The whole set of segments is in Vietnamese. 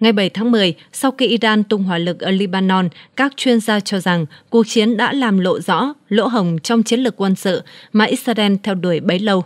Ngày 7 tháng 10, sau khi Iran tung hỏa lực ở Lebanon, các chuyên gia cho rằng cuộc chiến đã làm lộ rõ lỗ hồng trong chiến lược quân sự mà Israel theo đuổi bấy lâu.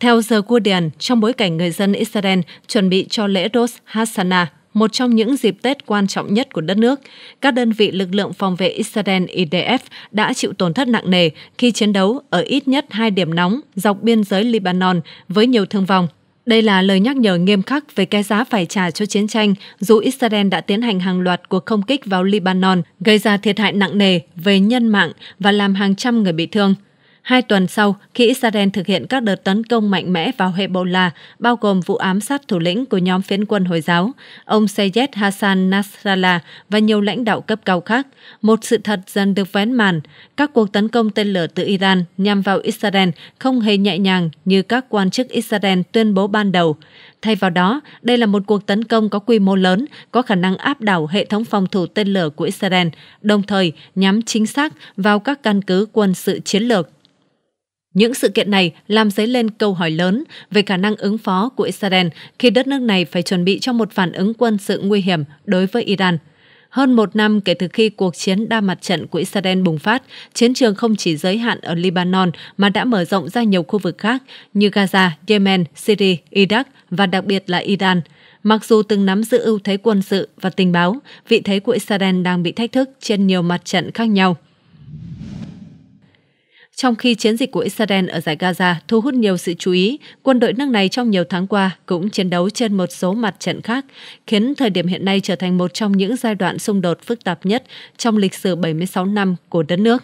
Theo The Guardian, trong bối cảnh người dân Israel chuẩn bị cho lễ Rosh Hashanah, một trong những dịp Tết quan trọng nhất của đất nước, các đơn vị lực lượng phòng vệ Israel IDF đã chịu tổn thất nặng nề khi chiến đấu ở ít nhất hai điểm nóng dọc biên giới Lebanon với nhiều thương vong. Đây là lời nhắc nhở nghiêm khắc về cái giá phải trả cho chiến tranh dù Israel đã tiến hành hàng loạt cuộc không kích vào Libanon, gây ra thiệt hại nặng nề về nhân mạng và làm hàng trăm người bị thương. Hai tuần sau, khi Israel thực hiện các đợt tấn công mạnh mẽ vào Hezbollah, bao gồm vụ ám sát thủ lĩnh của nhóm phiến quân Hồi giáo, ông Sayyed Hassan Nasrallah và nhiều lãnh đạo cấp cao khác, một sự thật dần được vén màn. Các cuộc tấn công tên lửa từ Iran nhằm vào Israel không hề nhẹ nhàng như các quan chức Israel tuyên bố ban đầu. Thay vào đó, đây là một cuộc tấn công có quy mô lớn, có khả năng áp đảo hệ thống phòng thủ tên lửa của Israel, đồng thời nhắm chính xác vào các căn cứ quân sự chiến lược. Những sự kiện này làm dấy lên câu hỏi lớn về khả năng ứng phó của Israel khi đất nước này phải chuẩn bị cho một phản ứng quân sự nguy hiểm đối với Iran. Hơn một năm kể từ khi cuộc chiến đa mặt trận của Israel bùng phát, chiến trường không chỉ giới hạn ở Lebanon mà đã mở rộng ra nhiều khu vực khác như Gaza, Yemen, Syria, Iraq và đặc biệt là Iran. Mặc dù từng nắm giữ ưu thế quân sự và tình báo, vị thế của Israel đang bị thách thức trên nhiều mặt trận khác nhau. Trong khi chiến dịch của Israel ở giải Gaza thu hút nhiều sự chú ý, quân đội nước này trong nhiều tháng qua cũng chiến đấu trên một số mặt trận khác, khiến thời điểm hiện nay trở thành một trong những giai đoạn xung đột phức tạp nhất trong lịch sử 76 năm của đất nước.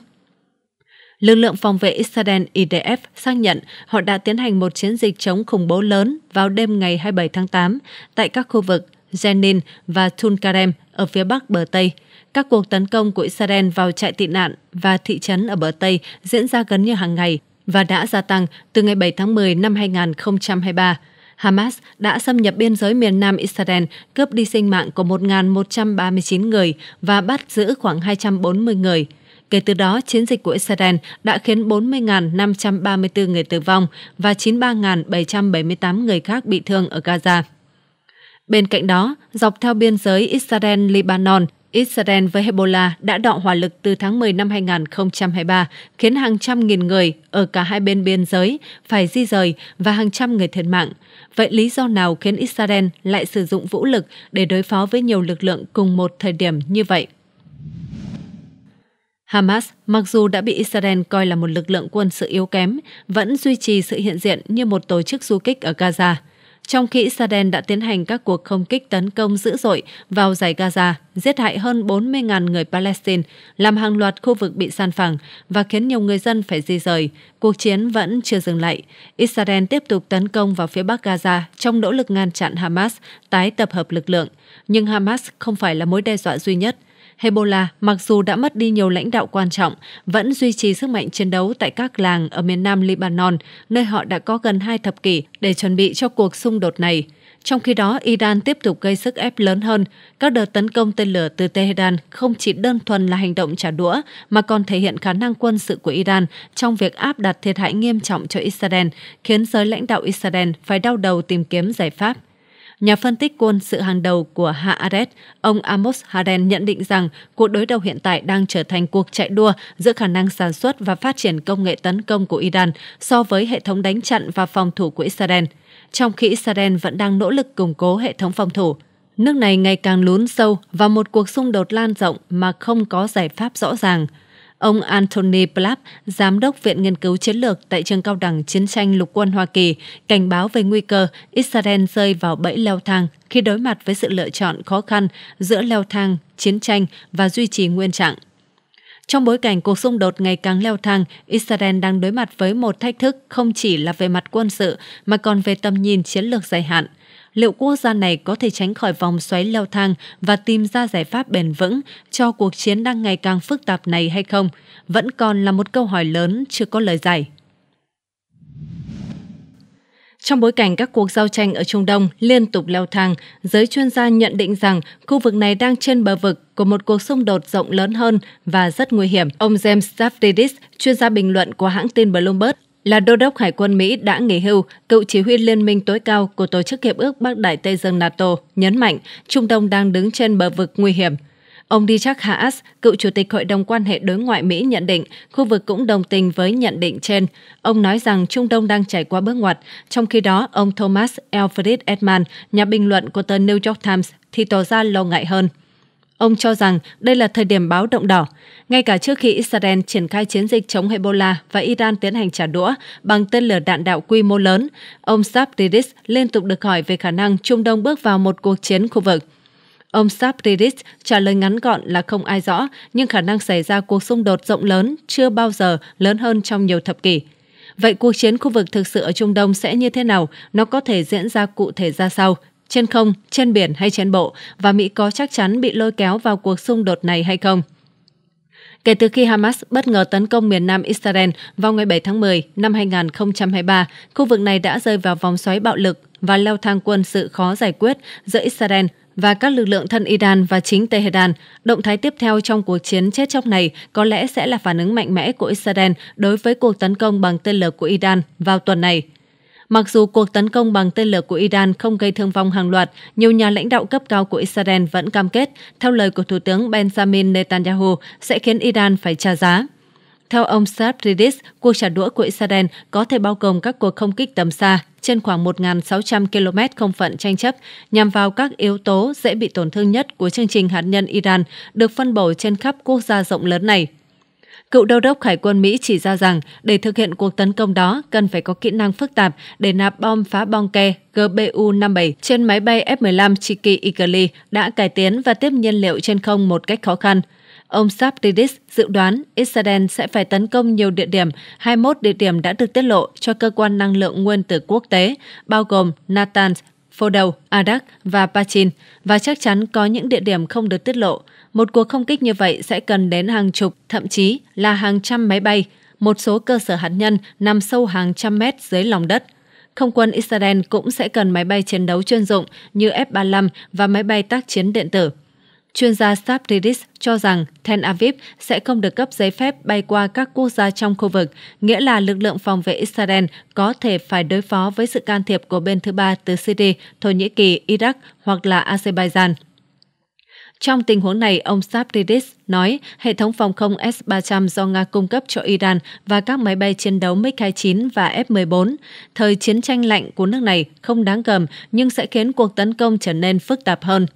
Lực lượng phòng vệ Israel IDF xác nhận họ đã tiến hành một chiến dịch chống khủng bố lớn vào đêm ngày 27 tháng 8 tại các khu vực Jenin và Tulkarem ở phía bắc bờ Tây – các cuộc tấn công của Israel vào trại tị nạn và thị trấn ở bờ Tây diễn ra gần như hàng ngày và đã gia tăng từ ngày 7 tháng 10 năm 2023. Hamas đã xâm nhập biên giới miền nam Israel, cướp đi sinh mạng của 1.139 người và bắt giữ khoảng 240 người. Kể từ đó, chiến dịch của Israel đã khiến 40.534 người tử vong và 93.778 người khác bị thương ở Gaza. Bên cạnh đó, dọc theo biên giới Israel-Libanon, Israel với Hezbollah đã đọ hỏa lực từ tháng 10 năm 2023, khiến hàng trăm nghìn người ở cả hai bên biên giới phải di rời và hàng trăm người thiệt mạng. Vậy lý do nào khiến Israel lại sử dụng vũ lực để đối phó với nhiều lực lượng cùng một thời điểm như vậy? Hamas, mặc dù đã bị Israel coi là một lực lượng quân sự yếu kém, vẫn duy trì sự hiện diện như một tổ chức du kích ở Gaza – trong khi Israel đã tiến hành các cuộc không kích tấn công dữ dội vào giải Gaza, giết hại hơn 40.000 người Palestine, làm hàng loạt khu vực bị san phẳng và khiến nhiều người dân phải di rời. Cuộc chiến vẫn chưa dừng lại. Israel tiếp tục tấn công vào phía bắc Gaza trong nỗ lực ngăn chặn Hamas tái tập hợp lực lượng. Nhưng Hamas không phải là mối đe dọa duy nhất – Hezbollah, mặc dù đã mất đi nhiều lãnh đạo quan trọng, vẫn duy trì sức mạnh chiến đấu tại các làng ở miền nam Lebanon, nơi họ đã có gần hai thập kỷ để chuẩn bị cho cuộc xung đột này. Trong khi đó, Iran tiếp tục gây sức ép lớn hơn. Các đợt tấn công tên lửa từ Tehran không chỉ đơn thuần là hành động trả đũa, mà còn thể hiện khả năng quân sự của Iran trong việc áp đặt thiệt hại nghiêm trọng cho Israel, khiến giới lãnh đạo Israel phải đau đầu tìm kiếm giải pháp. Nhà phân tích quân sự hàng đầu của Haaretz, ông Amos Haren nhận định rằng cuộc đối đầu hiện tại đang trở thành cuộc chạy đua giữa khả năng sản xuất và phát triển công nghệ tấn công của Iran so với hệ thống đánh chặn và phòng thủ của Israel, trong khi Israel vẫn đang nỗ lực củng cố hệ thống phòng thủ. Nước này ngày càng lún sâu vào một cuộc xung đột lan rộng mà không có giải pháp rõ ràng – Ông Anthony Plapp, Giám đốc Viện Nghiên cứu Chiến lược tại trường cao đẳng chiến tranh lục quân Hoa Kỳ, cảnh báo về nguy cơ Israel rơi vào bẫy leo thang khi đối mặt với sự lựa chọn khó khăn giữa leo thang, chiến tranh và duy trì nguyên trạng. Trong bối cảnh cuộc xung đột ngày càng leo thang, Israel đang đối mặt với một thách thức không chỉ là về mặt quân sự mà còn về tầm nhìn chiến lược dài hạn – liệu quốc gia này có thể tránh khỏi vòng xoáy leo thang và tìm ra giải pháp bền vững cho cuộc chiến đang ngày càng phức tạp này hay không, vẫn còn là một câu hỏi lớn chưa có lời giải. Trong bối cảnh các cuộc giao tranh ở Trung Đông liên tục leo thang, giới chuyên gia nhận định rằng khu vực này đang trên bờ vực của một cuộc xung đột rộng lớn hơn và rất nguy hiểm. Ông James Stavridis, chuyên gia bình luận của hãng tin Bloomberg, là đô đốc Hải quân Mỹ đã nghỉ hưu, cựu chỉ huy liên minh tối cao của Tổ chức Hiệp ước Bắc Đại Tây Dương NATO, nhấn mạnh Trung Đông đang đứng trên bờ vực nguy hiểm. Ông Dijak Haas, cựu chủ tịch Hội đồng quan hệ đối ngoại Mỹ nhận định, khu vực cũng đồng tình với nhận định trên. Ông nói rằng Trung Đông đang trải qua bước ngoặt. Trong khi đó, ông Thomas Alfred Edman, nhà bình luận của tờ New York Times, thì tỏ ra lo ngại hơn. Ông cho rằng đây là thời điểm báo động đỏ. Ngay cả trước khi Israel triển khai chiến dịch chống Ebola và Iran tiến hành trả đũa bằng tên lửa đạn đạo quy mô lớn, ông Sabridis liên tục được hỏi về khả năng Trung Đông bước vào một cuộc chiến khu vực. Ông Sabridis trả lời ngắn gọn là không ai rõ, nhưng khả năng xảy ra cuộc xung đột rộng lớn chưa bao giờ lớn hơn trong nhiều thập kỷ. Vậy cuộc chiến khu vực thực sự ở Trung Đông sẽ như thế nào? Nó có thể diễn ra cụ thể ra sao? trên không, trên biển hay trên bộ và Mỹ có chắc chắn bị lôi kéo vào cuộc xung đột này hay không. Kể từ khi Hamas bất ngờ tấn công miền nam Israel vào ngày 7 tháng 10 năm 2023, khu vực này đã rơi vào vòng xoáy bạo lực và leo thang quân sự khó giải quyết giữa Israel và các lực lượng thân Iran và chính Tehran. Động thái tiếp theo trong cuộc chiến chết chóc này có lẽ sẽ là phản ứng mạnh mẽ của Israel đối với cuộc tấn công bằng tên lửa của Iran vào tuần này. Mặc dù cuộc tấn công bằng tên lửa của Iran không gây thương vong hàng loạt, nhiều nhà lãnh đạo cấp cao của Israel vẫn cam kết, theo lời của Thủ tướng Benjamin Netanyahu, sẽ khiến Iran phải trả giá. Theo ông Saad Ridis, cuộc trả đũa của Israel có thể bao gồm các cuộc không kích tầm xa trên khoảng 1.600 km không phận tranh chấp nhằm vào các yếu tố dễ bị tổn thương nhất của chương trình hạt nhân Iran được phân bổ trên khắp quốc gia rộng lớn này. Cựu đô đốc Hải quân Mỹ chỉ ra rằng để thực hiện cuộc tấn công đó cần phải có kỹ năng phức tạp để nạp bom phá bom ke GBU-57 trên máy bay F-15 Chiki Ikeli đã cải tiến và tiếp nhiên liệu trên không một cách khó khăn. Ông Saptidis dự đoán Israel sẽ phải tấn công nhiều địa điểm, 21 địa điểm đã được tiết lộ cho cơ quan năng lượng nguyên tử quốc tế, bao gồm Natanz, Fordow, Adak và Pachin, và chắc chắn có những địa điểm không được tiết lộ. Một cuộc không kích như vậy sẽ cần đến hàng chục, thậm chí là hàng trăm máy bay, một số cơ sở hạt nhân nằm sâu hàng trăm mét dưới lòng đất. Không quân Israel cũng sẽ cần máy bay chiến đấu chuyên dụng như F-35 và máy bay tác chiến điện tử. Chuyên gia Stabridis cho rằng Tel Aviv sẽ không được cấp giấy phép bay qua các quốc gia trong khu vực, nghĩa là lực lượng phòng vệ Israel có thể phải đối phó với sự can thiệp của bên thứ ba từ Syria, Thổ Nhĩ Kỳ, Iraq hoặc là Azerbaijan. Trong tình huống này, ông Sabridis nói hệ thống phòng không S-300 do Nga cung cấp cho Iran và các máy bay chiến đấu MiG-29 và F-14. Thời chiến tranh lạnh của nước này không đáng gờm nhưng sẽ khiến cuộc tấn công trở nên phức tạp hơn.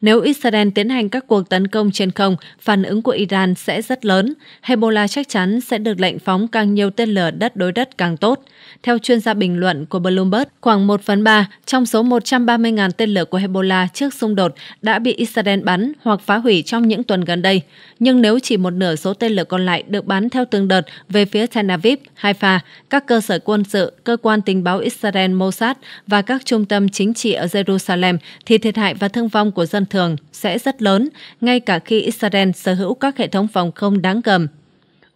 Nếu Israel tiến hành các cuộc tấn công trên không, phản ứng của Iran sẽ rất lớn. Hezbollah chắc chắn sẽ được lệnh phóng càng nhiều tên lửa đất đối đất càng tốt. Theo chuyên gia bình luận của Bloomberg, khoảng 1 phần 3 trong số 130.000 tên lửa của Hezbollah trước xung đột đã bị Israel bắn hoặc phá hủy trong những tuần gần đây. Nhưng nếu chỉ một nửa số tên lửa còn lại được bắn theo từng đợt về phía Tel Aviv, Haifa, các cơ sở quân sự, cơ quan tình báo Israel Mossad và các trung tâm chính trị ở Jerusalem, thì thiệt hại và thương vong của dân thường sẽ rất lớn, ngay cả khi Israel sở hữu các hệ thống phòng không đáng gầm.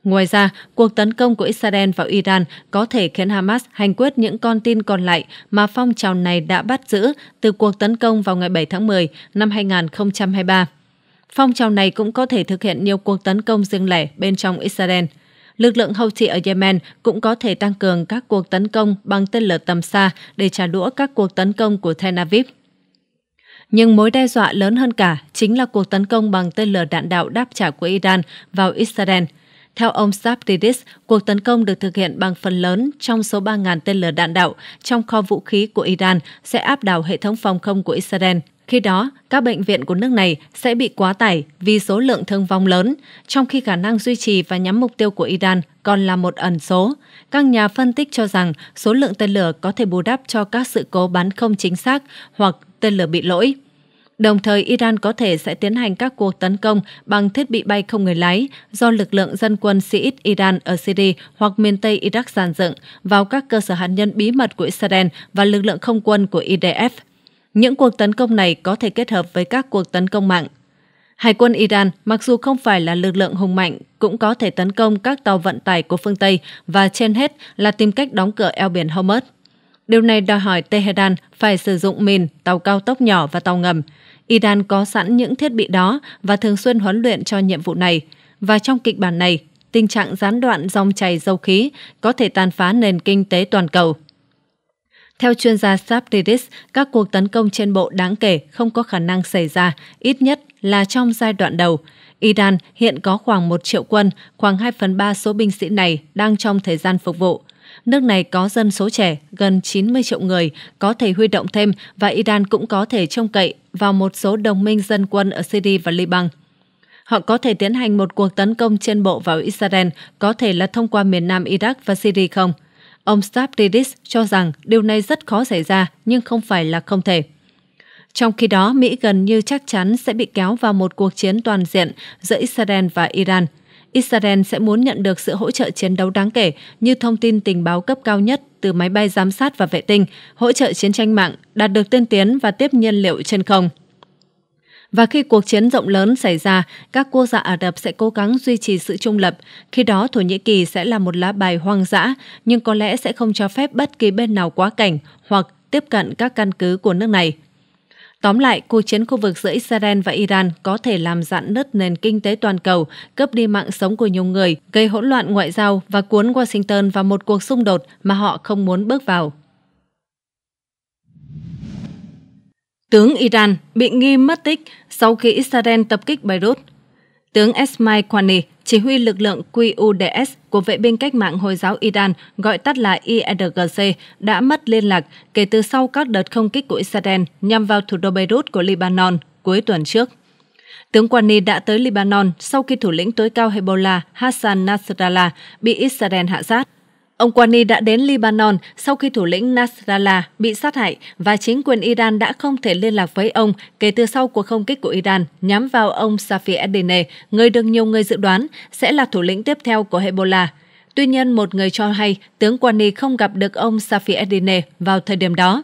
Ngoài ra, cuộc tấn công của Israel vào Iran có thể khiến Hamas hành quyết những con tin còn lại mà phong trào này đã bắt giữ từ cuộc tấn công vào ngày 7 tháng 10 năm 2023. Phong trào này cũng có thể thực hiện nhiều cuộc tấn công riêng lẻ bên trong Israel. Lực lượng Houthi ở Yemen cũng có thể tăng cường các cuộc tấn công bằng tên lửa tầm xa để trả đũa các cuộc tấn công của Tel Aviv. Nhưng mối đe dọa lớn hơn cả chính là cuộc tấn công bằng tên lửa đạn đạo đáp trả của Iran vào Israel. Theo ông Saptidis, cuộc tấn công được thực hiện bằng phần lớn trong số 3.000 tên lửa đạn đạo trong kho vũ khí của Iran sẽ áp đảo hệ thống phòng không của Israel. Khi đó, các bệnh viện của nước này sẽ bị quá tải vì số lượng thương vong lớn, trong khi khả năng duy trì và nhắm mục tiêu của Iran còn là một ẩn số. Các nhà phân tích cho rằng số lượng tên lửa có thể bù đắp cho các sự cố bắn không chính xác hoặc tên lửa bị lỗi. Đồng thời, Iran có thể sẽ tiến hành các cuộc tấn công bằng thiết bị bay không người lái do lực lượng dân quân Siit Iran ở Syria hoặc miền Tây Iraq giàn dựng vào các cơ sở hạt nhân bí mật của Israel và lực lượng không quân của IDF. Những cuộc tấn công này có thể kết hợp với các cuộc tấn công mạng. Hải quân Iran, mặc dù không phải là lực lượng hùng mạnh, cũng có thể tấn công các tàu vận tải của phương Tây và trên hết là tìm cách đóng cửa eo biển Hormuz. Điều này đòi hỏi Tehran phải sử dụng mìn, tàu cao tốc nhỏ và tàu ngầm. Iran có sẵn những thiết bị đó và thường xuyên huấn luyện cho nhiệm vụ này. Và trong kịch bản này, tình trạng gián đoạn dòng chảy dầu khí có thể tàn phá nền kinh tế toàn cầu. Theo chuyên gia Sapridis, các cuộc tấn công trên bộ đáng kể không có khả năng xảy ra, ít nhất là trong giai đoạn đầu. Iran hiện có khoảng 1 triệu quân, khoảng 2 phần 3 số binh sĩ này đang trong thời gian phục vụ. Nước này có dân số trẻ gần 90 triệu người, có thể huy động thêm và Iran cũng có thể trông cậy vào một số đồng minh dân quân ở Syria và Liban. Họ có thể tiến hành một cuộc tấn công trên bộ vào Israel, có thể là thông qua miền nam Iraq và Syria không? Ông Stavridis cho rằng điều này rất khó xảy ra nhưng không phải là không thể. Trong khi đó, Mỹ gần như chắc chắn sẽ bị kéo vào một cuộc chiến toàn diện giữa Israel và Iran – Israel sẽ muốn nhận được sự hỗ trợ chiến đấu đáng kể như thông tin tình báo cấp cao nhất từ máy bay giám sát và vệ tinh, hỗ trợ chiến tranh mạng, đạt được tiên tiến và tiếp nhiên liệu trên không. Và khi cuộc chiến rộng lớn xảy ra, các quốc gia Ả Rập sẽ cố gắng duy trì sự trung lập. Khi đó, Thổ Nhĩ Kỳ sẽ là một lá bài hoang dã, nhưng có lẽ sẽ không cho phép bất kỳ bên nào quá cảnh hoặc tiếp cận các căn cứ của nước này. Tóm lại, cuộc chiến khu vực giữa Israel và Iran có thể làm dạn nứt nền kinh tế toàn cầu, cướp đi mạng sống của nhiều người, gây hỗn loạn ngoại giao và cuốn Washington vào một cuộc xung đột mà họ không muốn bước vào. Tướng Iran bị nghi mất tích sau khi Israel tập kích Beirut Tướng Esmail Quani, chỉ huy lực lượng QUDS của vệ binh cách mạng Hồi giáo Iran, gọi tắt là IRGC, e đã mất liên lạc kể từ sau các đợt không kích của Israel nhằm vào thủ đô Beirut của Lebanon cuối tuần trước. Tướng Quani đã tới Lebanon sau khi thủ lĩnh tối cao Hezbollah Hassan Nasrallah bị Israel hạ sát. Ông Quani đã đến Libanon sau khi thủ lĩnh Nasrallah bị sát hại và chính quyền Iran đã không thể liên lạc với ông kể từ sau cuộc không kích của Iran nhắm vào ông Safi Eddine, người được nhiều người dự đoán sẽ là thủ lĩnh tiếp theo của Hezbollah. Tuy nhiên, một người cho hay tướng Quani không gặp được ông Safi Eddine vào thời điểm đó.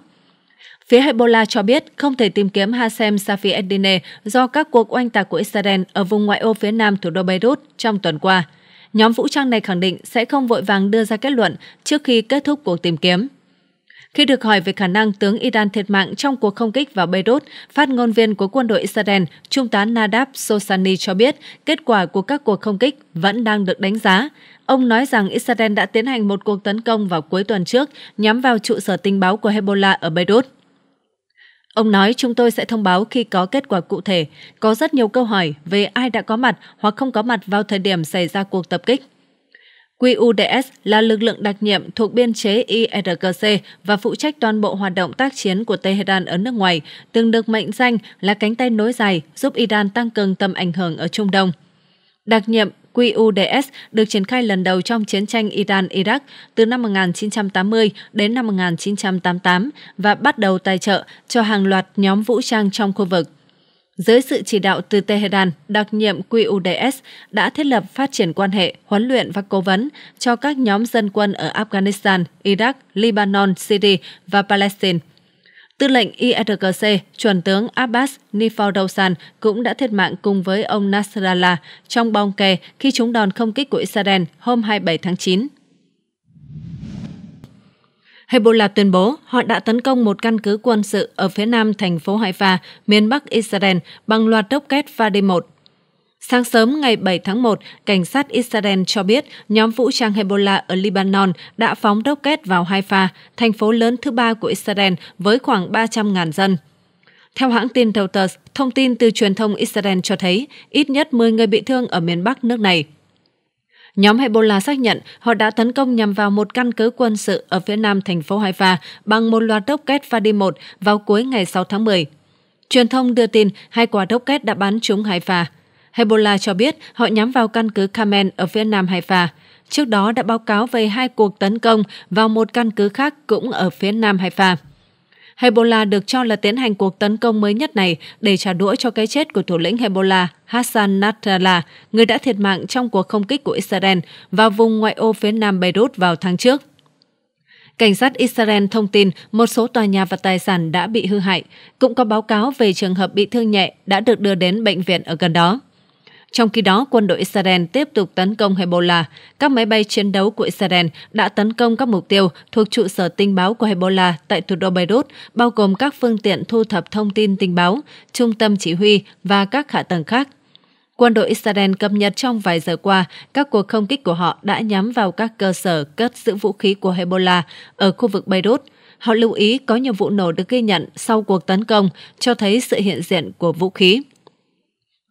Phía Hezbollah cho biết không thể tìm kiếm Hashem Safi Eddine do các cuộc oanh tạc của Israel ở vùng ngoại ô phía nam thủ đô Beirut trong tuần qua – nhóm vũ trang này khẳng định sẽ không vội vàng đưa ra kết luận trước khi kết thúc cuộc tìm kiếm. Khi được hỏi về khả năng tướng Iran thiệt mạng trong cuộc không kích vào Beirut, phát ngôn viên của quân đội Israel, Trung tá Nadab Sosani cho biết kết quả của các cuộc không kích vẫn đang được đánh giá. Ông nói rằng Israel đã tiến hành một cuộc tấn công vào cuối tuần trước nhắm vào trụ sở tình báo của Hezbollah ở Beirut. Ông nói chúng tôi sẽ thông báo khi có kết quả cụ thể. Có rất nhiều câu hỏi về ai đã có mặt hoặc không có mặt vào thời điểm xảy ra cuộc tập kích. QUDS là lực lượng đặc nhiệm thuộc biên chế IRGC e và phụ trách toàn bộ hoạt động tác chiến của Tehran ở nước ngoài, từng được mệnh danh là cánh tay nối dài giúp Iran tăng cường tầm ảnh hưởng ở Trung Đông. Đặc nhiệm QUDS được triển khai lần đầu trong chiến tranh Iran-Iraq từ năm 1980 đến năm 1988 và bắt đầu tài trợ cho hàng loạt nhóm vũ trang trong khu vực. Dưới sự chỉ đạo từ Tehran, đặc nhiệm QUDS đã thiết lập phát triển quan hệ, huấn luyện và cố vấn cho các nhóm dân quân ở Afghanistan, Iraq, Lebanon, Syria và Palestine – Tư lệnh IRGC, chuẩn tướng Abbas Nifaldousan cũng đã thiệt mạng cùng với ông Nasrallah trong bong kè khi chúng đòn không kích của Israel hôm 27 tháng 9. Hezbollah tuyên bố họ đã tấn công một căn cứ quân sự ở phía nam thành phố Haifa, miền bắc Israel bằng loạt rocket Fadi-1 Sáng sớm ngày 7 tháng 1, cảnh sát Israel cho biết nhóm vũ trang Hezbollah ở Lebanon đã phóng rocket vào Haifa, thành phố lớn thứ ba của Israel với khoảng 300.000 dân. Theo hãng tin Reuters, thông tin từ truyền thông Israel cho thấy ít nhất 10 người bị thương ở miền Bắc nước này. Nhóm Hezbollah xác nhận họ đã tấn công nhằm vào một căn cứ quân sự ở phía nam thành phố Haifa bằng một loạt rocket Fadi-1 vào cuối ngày 6 tháng 10. Truyền thông đưa tin hai quả rocket đã bắn trúng Haifa. Hezbollah cho biết họ nhắm vào căn cứ Kamen ở phía nam Haifa. Trước đó đã báo cáo về hai cuộc tấn công vào một căn cứ khác cũng ở phía nam Haifa. Hezbollah được cho là tiến hành cuộc tấn công mới nhất này để trả đũa cho cái chết của thủ lĩnh Hezbollah Hassan Nasrallah, người đã thiệt mạng trong cuộc không kích của Israel vào vùng ngoại ô phía nam Beirut vào tháng trước. Cảnh sát Israel thông tin một số tòa nhà và tài sản đã bị hư hại, cũng có báo cáo về trường hợp bị thương nhẹ đã được đưa đến bệnh viện ở gần đó. Trong khi đó, quân đội Israel tiếp tục tấn công Hezbollah. Các máy bay chiến đấu của Israel đã tấn công các mục tiêu thuộc trụ sở tình báo của Hezbollah tại thủ đô Beirut, bao gồm các phương tiện thu thập thông tin tình báo, trung tâm chỉ huy và các hạ tầng khác. Quân đội Israel cập nhật trong vài giờ qua, các cuộc không kích của họ đã nhắm vào các cơ sở cất giữ vũ khí của Hezbollah ở khu vực Beirut. Họ lưu ý có nhiều vụ nổ được ghi nhận sau cuộc tấn công, cho thấy sự hiện diện của vũ khí.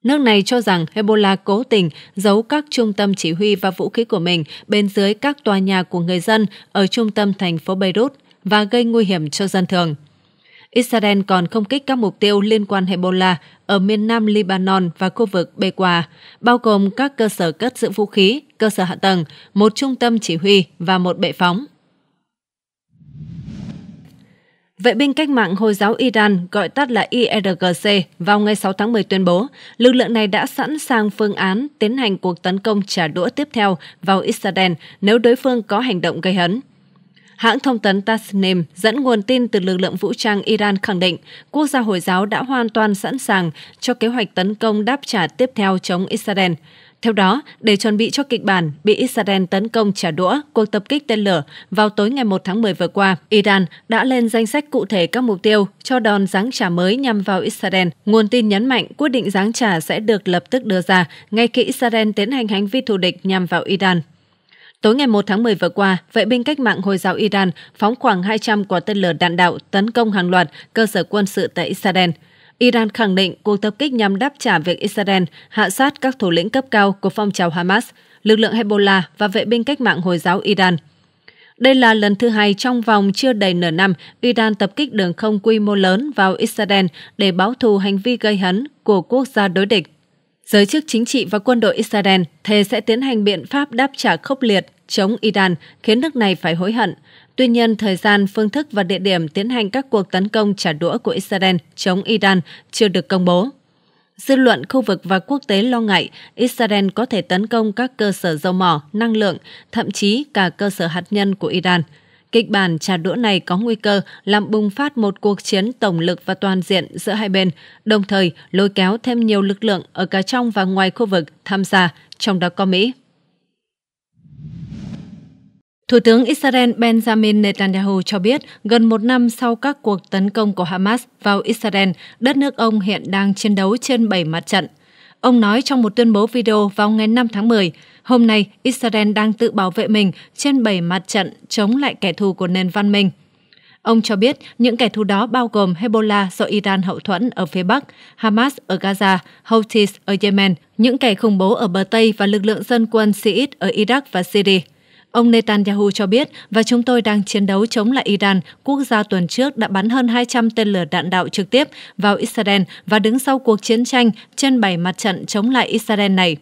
Nước này cho rằng Ebola cố tình giấu các trung tâm chỉ huy và vũ khí của mình bên dưới các tòa nhà của người dân ở trung tâm thành phố Beirut và gây nguy hiểm cho dân thường. Israel còn không kích các mục tiêu liên quan Ebola ở miền nam Lebanon và khu vực Bequa, bao gồm các cơ sở cất giữ vũ khí, cơ sở hạ tầng, một trung tâm chỉ huy và một bệ phóng. Vệ binh cách mạng Hồi giáo Iran gọi tắt là IRGC vào ngày 6 tháng 10 tuyên bố lực lượng này đã sẵn sàng phương án tiến hành cuộc tấn công trả đũa tiếp theo vào Israel nếu đối phương có hành động gây hấn. Hãng thông tấn Tasnim dẫn nguồn tin từ lực lượng vũ trang Iran khẳng định quốc gia Hồi giáo đã hoàn toàn sẵn sàng cho kế hoạch tấn công đáp trả tiếp theo chống Israel. Theo đó, để chuẩn bị cho kịch bản bị Israel tấn công trả đũa cuộc tập kích tên lửa vào tối ngày 1 tháng 10 vừa qua, Iran đã lên danh sách cụ thể các mục tiêu cho đòn giáng trả mới nhằm vào Israel. Nguồn tin nhấn mạnh quyết định giáng trả sẽ được lập tức đưa ra ngay khi Israel tiến hành hành vi thù địch nhằm vào Iran. Tối ngày 1 tháng 10 vừa qua, vệ binh cách mạng Hồi giáo Iran phóng khoảng 200 quả tên lửa đạn đạo tấn công hàng loạt cơ sở quân sự tại Israel – Iran khẳng định cuộc tập kích nhằm đáp trả việc Israel hạ sát các thủ lĩnh cấp cao của phong trào Hamas, lực lượng Hezbollah và vệ binh cách mạng Hồi giáo Iran. Đây là lần thứ hai trong vòng chưa đầy nửa năm, Iran tập kích đường không quy mô lớn vào Israel để báo thù hành vi gây hấn của quốc gia đối địch. Giới chức chính trị và quân đội Israel thề sẽ tiến hành biện pháp đáp trả khốc liệt chống Iran, khiến nước này phải hối hận. Tuy nhiên, thời gian, phương thức và địa điểm tiến hành các cuộc tấn công trả đũa của Israel chống Iran chưa được công bố. Dư luận khu vực và quốc tế lo ngại Israel có thể tấn công các cơ sở dầu mỏ, năng lượng, thậm chí cả cơ sở hạt nhân của Iran. Kịch bản trả đũa này có nguy cơ làm bùng phát một cuộc chiến tổng lực và toàn diện giữa hai bên, đồng thời lôi kéo thêm nhiều lực lượng ở cả trong và ngoài khu vực tham gia, trong đó có Mỹ. Thủ tướng Israel Benjamin Netanyahu cho biết, gần một năm sau các cuộc tấn công của Hamas vào Israel, đất nước ông hiện đang chiến đấu trên 7 mặt trận. Ông nói trong một tuyên bố video vào ngày 5 tháng 10, hôm nay Israel đang tự bảo vệ mình trên 7 mặt trận chống lại kẻ thù của nền văn minh. Ông cho biết những kẻ thù đó bao gồm Hezbollah do Iran hậu thuẫn ở phía Bắc, Hamas ở Gaza, Houthis ở Yemen, những kẻ khủng bố ở bờ Tây và lực lượng dân quân Siít ở Iraq và Syria. Ông Netanyahu cho biết, và chúng tôi đang chiến đấu chống lại Iran, quốc gia tuần trước đã bắn hơn 200 tên lửa đạn đạo trực tiếp vào Israel và đứng sau cuộc chiến tranh trên bảy mặt trận chống lại Israel này.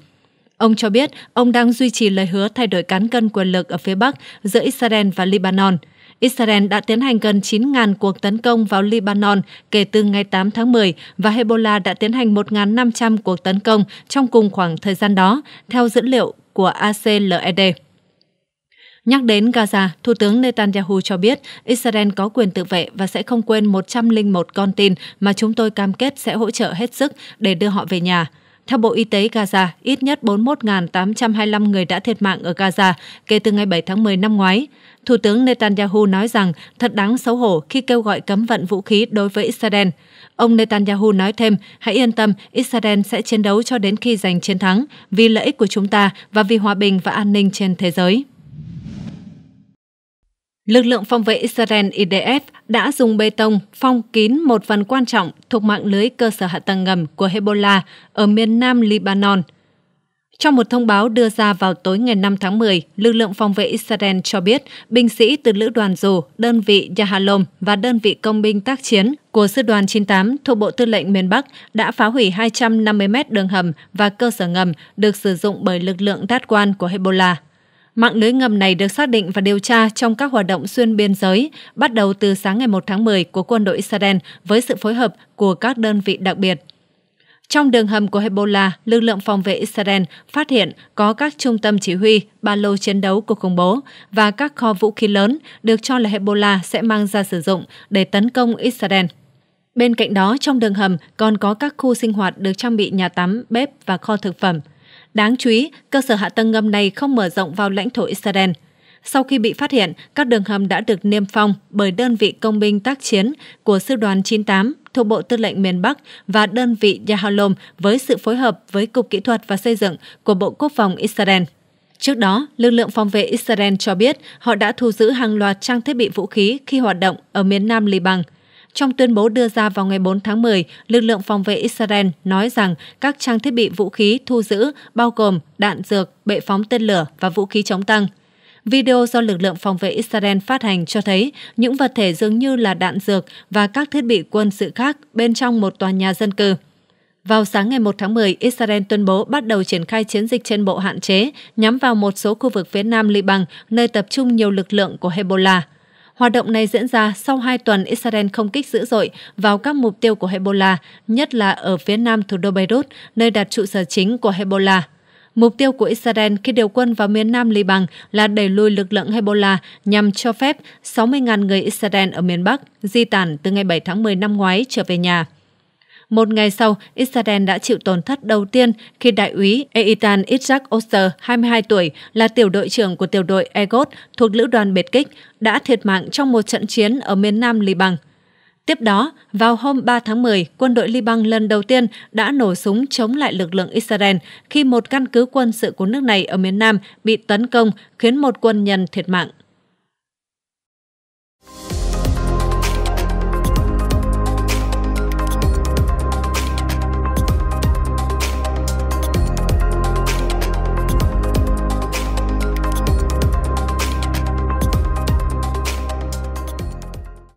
Ông cho biết ông đang duy trì lời hứa thay đổi cán cân quyền lực ở phía Bắc giữa Israel và Lebanon. Israel đã tiến hành gần 9.000 cuộc tấn công vào Lebanon kể từ ngày 8 tháng 10 và Hezbollah đã tiến hành 1.500 cuộc tấn công trong cùng khoảng thời gian đó, theo dữ liệu của ACLED. Nhắc đến Gaza, Thủ tướng Netanyahu cho biết Israel có quyền tự vệ và sẽ không quên 101 con tin mà chúng tôi cam kết sẽ hỗ trợ hết sức để đưa họ về nhà. Theo Bộ Y tế Gaza, ít nhất 41.825 người đã thiệt mạng ở Gaza kể từ ngày 7 tháng 10 năm ngoái. Thủ tướng Netanyahu nói rằng thật đáng xấu hổ khi kêu gọi cấm vận vũ khí đối với Israel. Ông Netanyahu nói thêm, hãy yên tâm, Israel sẽ chiến đấu cho đến khi giành chiến thắng, vì lợi ích của chúng ta và vì hòa bình và an ninh trên thế giới. Lực lượng phòng vệ Israel IDF đã dùng bê tông phong kín một phần quan trọng thuộc mạng lưới cơ sở hạ tầng ngầm của Hezbollah ở miền nam Lebanon. Trong một thông báo đưa ra vào tối ngày 5 tháng 10, lực lượng phòng vệ Israel cho biết binh sĩ từ lữ đoàn dù, đơn vị Yahalom và đơn vị công binh tác chiến của sư đoàn 98 thuộc Bộ Tư lệnh miền Bắc đã phá hủy 250 mét đường hầm và cơ sở ngầm được sử dụng bởi lực lượng tát quan của Hezbollah. Mạng lưới ngầm này được xác định và điều tra trong các hoạt động xuyên biên giới, bắt đầu từ sáng ngày 1 tháng 10 của quân đội Israel với sự phối hợp của các đơn vị đặc biệt. Trong đường hầm của Hezbollah, lực lượng phòng vệ Israel phát hiện có các trung tâm chỉ huy, ba lô chiến đấu của khủng bố và các kho vũ khí lớn được cho là Hezbollah sẽ mang ra sử dụng để tấn công Israel. Bên cạnh đó, trong đường hầm còn có các khu sinh hoạt được trang bị nhà tắm, bếp và kho thực phẩm – Đáng chú ý, cơ sở hạ tầng ngầm này không mở rộng vào lãnh thổ Israel. Sau khi bị phát hiện, các đường hầm đã được niêm phong bởi đơn vị công binh tác chiến của Sư đoàn 98 thuộc Bộ Tư lệnh miền Bắc và đơn vị Yahalom với sự phối hợp với Cục Kỹ thuật và Xây dựng của Bộ Quốc phòng Israel. Trước đó, lực lượng phòng vệ Israel cho biết họ đã thu giữ hàng loạt trang thiết bị vũ khí khi hoạt động ở miền nam Liban. Trong tuyên bố đưa ra vào ngày 4 tháng 10, lực lượng phòng vệ Israel nói rằng các trang thiết bị vũ khí thu giữ bao gồm đạn dược, bệ phóng tên lửa và vũ khí chống tăng. Video do lực lượng phòng vệ Israel phát hành cho thấy những vật thể dường như là đạn dược và các thiết bị quân sự khác bên trong một tòa nhà dân cư. Vào sáng ngày 1 tháng 10, Israel tuyên bố bắt đầu triển khai chiến dịch trên bộ hạn chế nhắm vào một số khu vực phía nam Liban, nơi tập trung nhiều lực lượng của Hezbollah. Hoạt động này diễn ra sau hai tuần Israel không kích dữ dội vào các mục tiêu của Hezbollah, nhất là ở phía nam thủ đô Beirut, nơi đặt trụ sở chính của Hezbollah. Mục tiêu của Israel khi điều quân vào miền Nam Liban là đẩy lùi lực lượng Hezbollah nhằm cho phép 60.000 người Israel ở miền Bắc di tản từ ngày 7 tháng 10 năm ngoái trở về nhà. Một ngày sau, Israel đã chịu tổn thất đầu tiên khi đại úy Eitan Isaac Oster, 22 tuổi, là tiểu đội trưởng của tiểu đội Egot thuộc lữ đoàn biệt kích, đã thiệt mạng trong một trận chiến ở miền nam Liban. Tiếp đó, vào hôm 3 tháng 10, quân đội Liban lần đầu tiên đã nổ súng chống lại lực lượng Israel khi một căn cứ quân sự của nước này ở miền Nam bị tấn công khiến một quân nhân thiệt mạng.